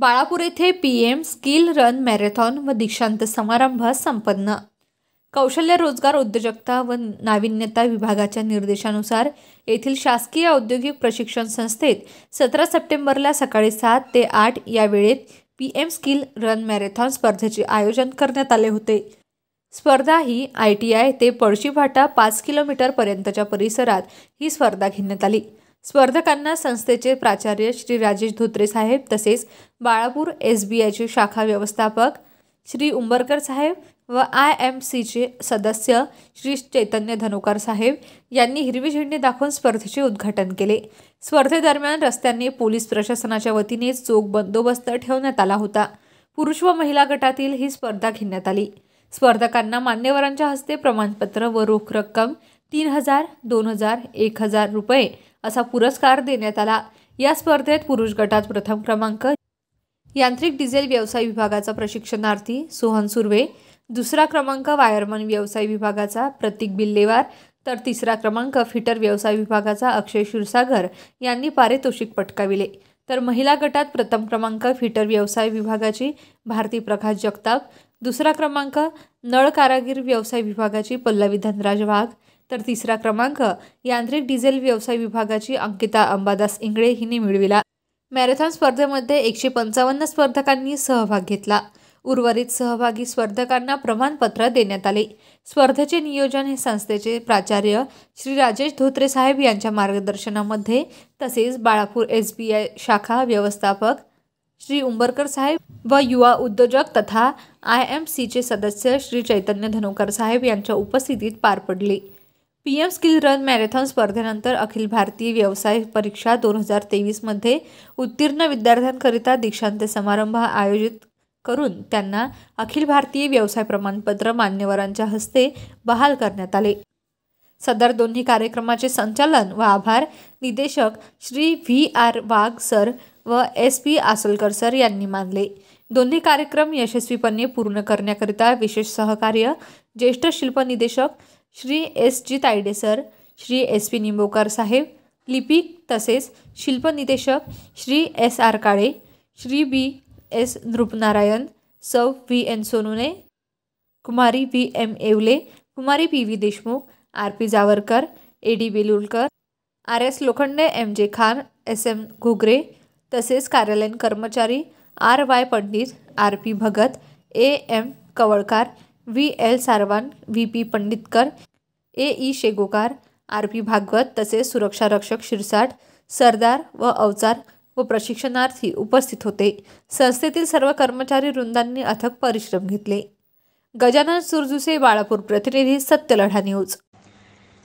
बाळापूर येथे P M skill run marathon व दीक्षांत समारंभ संपन्न कौशल्य रोजगार उद्योजकता व नाविन्यता विभागाच्या निर्देशानुसार येथील शासकीय औद्योगिक प्रशिक्षण संस्थेत सतरा सप्टेंबरला सकाळी सात ते आठ या वेळेत P M skill run marathon स्पर्धेचे आयोजन करण्यात आले होते स्पर्धा ही आय टी आय ते पळशी फाटा पाच किलोमीटरपर्यंतच्या परिसरात ही स्पर्धा घेण्यात आली स्पर्धकांना संस्थेचे प्राचार्य श्री राजेश धोत्रे साहेब तसेच बाळापूर एस बी आयचे शाखा व्यवस्थापक श्री उंबरकर साहेब व आय एम सीचे सदस्य श्री चैतन्य धनोकर साहेब यांनी हिरवी झेंडी दाखवून स्पर्धेचे उद्घाटन केले स्पर्धेदरम्यान रस्त्यांनी पोलीस प्रशासनाच्या वतीने चोख बंदोबस्त ठेवण्यात आला होता पुरुष व महिला गटातील ही स्पर्धा घेण्यात आली स्पर्धकांना मान्यवरांच्या हस्ते प्रमाणपत्र व रोख रक्कम तीन हजार दोन हजार एक हजार रुपये असा पुरस्कार देण्यात आला या स्पर्धेत पुरुष गटात प्रथम क्रमांक यांत्रिक डिझेल व्यवसाय विभागाचा प्रशिक्षणार्थी सोहन सुर्वे दुसरा क्रमांक वायरमन व्यवसाय विभागाचा प्रतीक बिल्लेवार तर तिसरा क्रमांक फिटर व्यवसाय विभागाचा अक्षय क्षीरसागर यांनी पारितोषिक पटकाविले तर महिला गटात प्रथम क्रमांक फिटर व्यवसाय विभागाची भारती प्रकाश जगताप दुसरा क्रमांक नळ कारागीर व्यवसाय विभागाची पल्लवी धनराज वाघ तर तिसरा क्रमांक यांत्रिक डिझेल व्यवसाय विभागाची अंकिता अंबादास इंगळे हिने मिळविला मॅरेथॉन स्पर्धेमध्ये एकशे पंचावन्न स्पर्धकांनी सहभाग घेतला उर्वरित सहभागी स्पर्धकांना प्रमाणपत्र देण्यात आले स्पर्धेचे नियोजन हे संस्थेचे प्राचार्य श्री राजेश धोत्रे साहेब यांच्या मार्गदर्शनामध्ये तसेच बाळापूर एस बी आय शाखा व्यवस्थापक श्री उंबरकर साहेब व युवा उद्योजक तथा आय एम सीचे सदस्य श्री चैतन्य धनोकर साहेब यांच्या उपस्थितीत पार पडले P M skill run marathon स्पर्धेनंतर अखिल भारतीय व्यवसाय परीक्षा दोन हजार तेवीसमध्ये उत्तीर्ण विद्यार्थ्यांकरिता दीक्षांत समारंभ आयोजित करून त्यांना अखिल भारतीय व्यवसाय प्रमाणपत्र मान्यवरांच्या हस्ते बहाल करण्यात आले सदर दोन्ही कार्यक्रमाचे संचालन व आभार निदेशक Shri V R Wagh sir व एस पी आसलकर सर यांनी मानले दोन्ही कार्यक्रम यशस्वीपणे पूर्ण करण्याकरिता विशेष सहकार्य ज्येष्ठ शिल्पनिदेशक Shri S G Tayade sir Shri S P Nimbokar साहेब लिपिक तसेच शिल्पनिदेशक Shri S R Kale Shri B S Nrupnarayan सौ व्ही एन सोनुने कुमारी व्ही एम येवले कुमारी P V Deshmukh R P Jawarkar A D Belulkar R S Lokhande M J Khan S M Ghugre तसेच कार्यालयीन कर्मचारी R Y Pandit R P Bhagat A M Kawalkar V L Sarwan V P पंडितकर A E Shegokar R P Bhagwat तसेच सुरक्षारक्षक शिरसाट सरदार व अवचार व प्रशिक्षणार्थी उपस्थित होते संस्थेतील सर्व कर्मचारी वृंदांनी अथक परिश्रम घेतले गजानन सुरजुसे बाळापूर प्रतिनिधी सत्य न्यूज